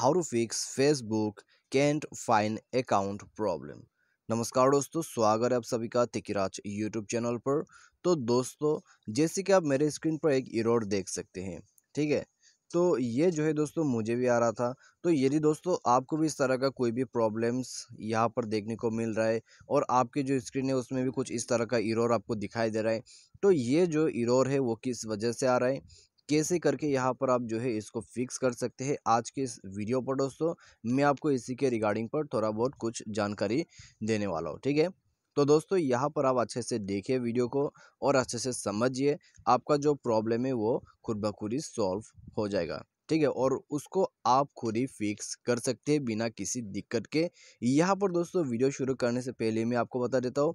how to fix Facebook can't find account problem नमस्कार दोस्तों स्वागत है आप सभी का तिकराज यूट्यूब चैनल पर तो दोस्तों जैसे कि आप मेरे स्क्रीन पर एक इरोड देख सकते हैं ठीक है तो ये जो है दोस्तों मुझे भी आ रहा था तो यदि दोस्तों आपको भी इस तरह का कोई भी प्रॉब्लम्स यहाँ पर देखने को मिल रहा है और आपके जो स्क्रीन है उसमें भी कुछ इस तरह का इरोर आपको दिखाई दे रहा है तो ये जो इरोर है वो किस वजह से आ रहा है कैसे करके यहाँ पर आप जो है इसको फिक्स कर सकते हैं आज के इस वीडियो पर दोस्तों मैं आपको इसी के रिगार्डिंग पर थोड़ा बहुत कुछ जानकारी देने वाला हूँ ठीक है तो दोस्तों यहाँ पर आप अच्छे से देखिए वीडियो को और अच्छे से समझिए आपका जो प्रॉब्लम है वो खुद ब खुद ही सॉल्व हो जाएगा ठीक है और उसको आप खुद ही फिक्स कर सकते हैं बिना किसी दिक्कत के यहाँ पर दोस्तों वीडियो शुरू करने से पहले मैं आपको बता देता हूँ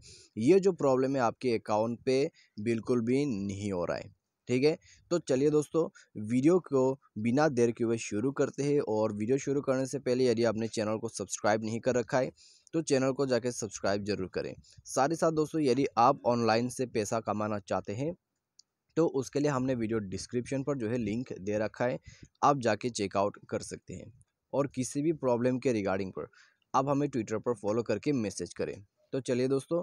ये जो प्रॉब्लम है आपके अकाउंट पे बिल्कुल भी नहीं हो रहा है ठीक है तो चलिए दोस्तों वीडियो को बिना देर के हुए शुरू करते हैं और वीडियो शुरू करने से पहले यदि आपने चैनल को सब्सक्राइब नहीं कर रखा है तो चैनल को जाके सब्सक्राइब जरूर करें साथ ही साथ दोस्तों यदि आप ऑनलाइन से पैसा कमाना चाहते हैं तो उसके लिए हमने वीडियो डिस्क्रिप्शन पर जो है लिंक दे रखा है आप जाके चेकआउट कर सकते हैं और किसी भी प्रॉब्लम के रिगार्डिंग पर आप हमें ट्विटर पर फॉलो करके मैसेज करें तो चलिए दोस्तों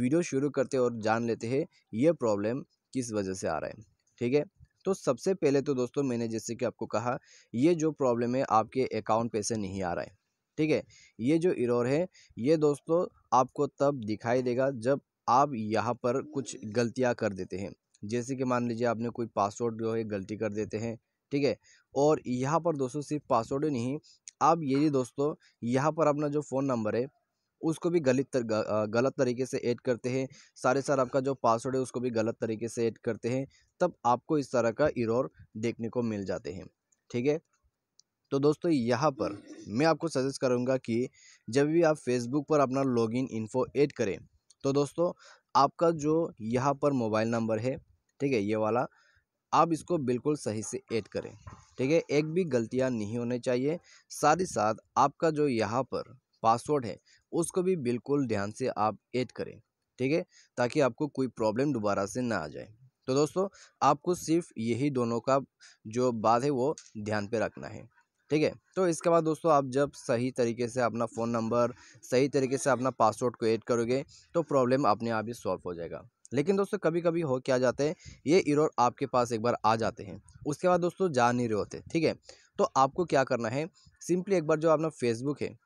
वीडियो शुरू करते और जान लेते हैं ये प्रॉब्लम किस वजह से आ रहा है ठीक है तो सबसे पहले तो दोस्तों मैंने जैसे कि आपको कहा ये जो प्रॉब्लम है आपके अकाउंट पैसे नहीं आ रहा है ठीक है ये जो इरोर है ये दोस्तों आपको तब दिखाई देगा जब आप यहाँ पर कुछ गलतियाँ कर देते हैं जैसे कि मान लीजिए आपने कोई पासवर्ड जो है गलती कर देते हैं ठीक है और यहाँ पर दोस्तों सिर्फ पासवर्ड ही नहीं आप ये दोस्तों यहाँ पर अपना जो फ़ोन नंबर है उसको भी गलत गलत तरीके से ऐड करते हैं सारे सार आपका जो पासवर्ड है उसको भी गलत तरीके से ऐड करते हैं तब आपको इस तरह का इरोर देखने को मिल जाते हैं ठीक है तो दोस्तों यहाँ पर मैं आपको सजेस्ट करूँगा कि जब भी आप फेसबुक पर अपना लॉगिन इन्फो ऐड करें तो दोस्तों आपका जो यहाँ पर मोबाइल नंबर है ठीक है ये वाला आप इसको बिल्कुल सही से ऐड करें ठीक है एक भी गलतियाँ नहीं होने चाहिए साथ ही साथ आपका जो यहाँ पर पासवर्ड है उसको भी बिल्कुल ध्यान से आप ऐड करें ठीक है ताकि आपको कोई प्रॉब्लम दोबारा से ना आ जाए तो दोस्तों आपको सिर्फ यही दोनों का जो बात है वो ध्यान पे रखना है ठीक है तो इसके बाद दोस्तों आप जब सही तरीके से अपना फ़ोन नंबर सही तरीके से अपना पासवर्ड को ऐड करोगे तो प्रॉब्लम अपने आप ही सॉल्व हो जाएगा लेकिन दोस्तों कभी कभी हो क्या जाते हैं ये इरोर आपके पास एक बार आ जाते हैं उसके बाद दोस्तों जा नहीं रहे होते ठीक है तो आपको क्या करना है सिंपली एक बार जो अपना फेसबुक है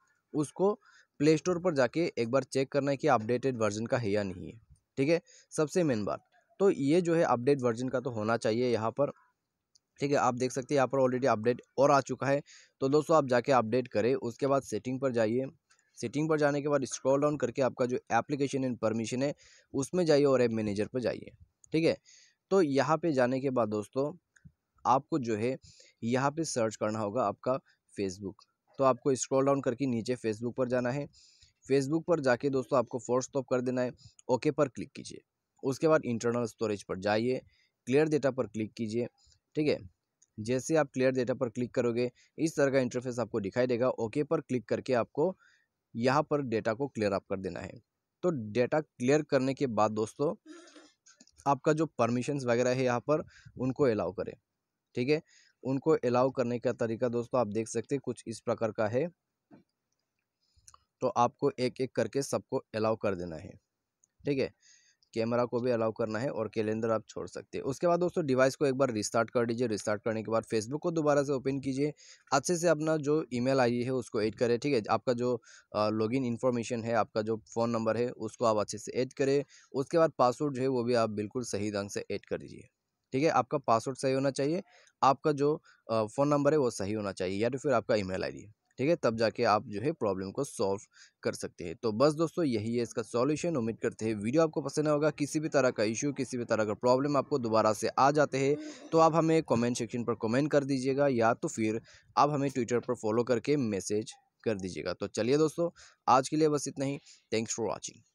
उसको प्ले स्टोर पर जाके एक बार चेक करना है कि अपडेटेड वर्जन का है या नहीं है ठीक है सबसे मेन बात तो ये जो है अपडेट वर्जन का तो होना चाहिए यहाँ पर ठीक है आप देख सकते हैं यहाँ पर ऑलरेडी अपडेट और आ चुका है तो दोस्तों आप जाके अपडेट करें उसके बाद सेटिंग पर जाइए सेटिंग पर जाने के बाद स्क्रॉल डाउन करके आपका जो एप्लीकेशन एंड परमिशन है उसमें जाइए और ऐप मैनेजर पर जाइए ठीक है तो यहाँ पे जाने के बाद दोस्तों आपको जो है यहाँ पे सर्च करना होगा आपका फेसबुक तो आपको स्क्रॉल डाउन करके नीचे फेसबुक पर जाना है फेसबुक पर जाके दोस्तों आपको फोर्स स्टॉप कर देना है ओके पर क्लिक कीजिए उसके बाद इंटरनल स्टोरेज पर जाइए क्लियर डेटा पर क्लिक कीजिए ठीक है जैसे आप क्लियर डेटा पर क्लिक करोगे इस तरह का इंटरफेस आपको दिखाई देगा ओके पर क्लिक करके आपको यहाँ पर डेटा को क्लियर आप कर देना है तो डेटा क्लियर करने के बाद दोस्तों आपका जो परमिशंस वगैरह है यहाँ पर उनको अलाउ करें ठीक है उनको अलाउ करने का तरीका दोस्तों आप देख सकते हैं कुछ इस प्रकार का है तो आपको एक एक करके सबको अलाउ कर देना है ठीक है कैमरा को भी अलाउ करना है और कैलेंडर आप छोड़ सकते हैं उसके बाद दोस्तों डिवाइस को एक बार रिस्टार्ट कर दीजिए रिस्टार्ट करने के बाद फेसबुक को दोबारा से ओपन कीजिए अच्छे से अपना जो ईमेल आई है उसको ऐड करें ठीक है आपका जो लॉगिन इन्फॉर्मेशन है आपका जो फ़ोन नंबर है उसको आप अच्छे से ऐड करें उसके बाद पासवर्ड जो है वो भी आप बिल्कुल सही ढंग से ऐड कर दीजिए ठीक है आपका पासवर्ड सही होना चाहिए आपका जो फ़ोन नंबर है वो सही होना चाहिए या तो फिर आपका ईमेल आईडी ठीक है तब जाके आप जो है प्रॉब्लम को सॉल्व कर सकते हैं तो बस दोस्तों यही है इसका सॉल्यूशन उम्मीद करते हैं वीडियो आपको पसंद होगा किसी भी तरह का इशू किसी भी तरह का प्रॉब्लम आपको दोबारा से आ जाते हैं तो आप हमें कमेंट सेक्शन पर कमेंट कर दीजिएगा या तो फिर आप हमें ट्विटर पर फॉलो करके मैसेज कर दीजिएगा तो चलिए दोस्तों आज के लिए बस इतना ही थैंक्स फॉर वॉचिंग